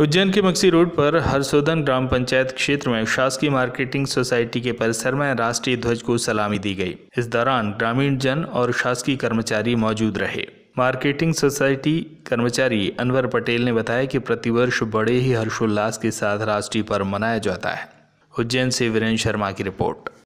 उज्जैन के मक्सी रोड पर हर्षोदन ग्राम पंचायत क्षेत्र में शासकीय मार्केटिंग सोसाइटी के परिसर में राष्ट्रीय ध्वज को सलामी दी गई इस दौरान ग्रामीण जन और शासकीय कर्मचारी मौजूद रहे मार्केटिंग सोसाइटी कर्मचारी अनवर पटेल ने बताया कि प्रतिवर्ष बड़े ही हर्षोल्लास के साथ राष्ट्रीय पर्व मनाया जाता है उज्जैन से वीरेन्द्र शर्मा की रिपोर्ट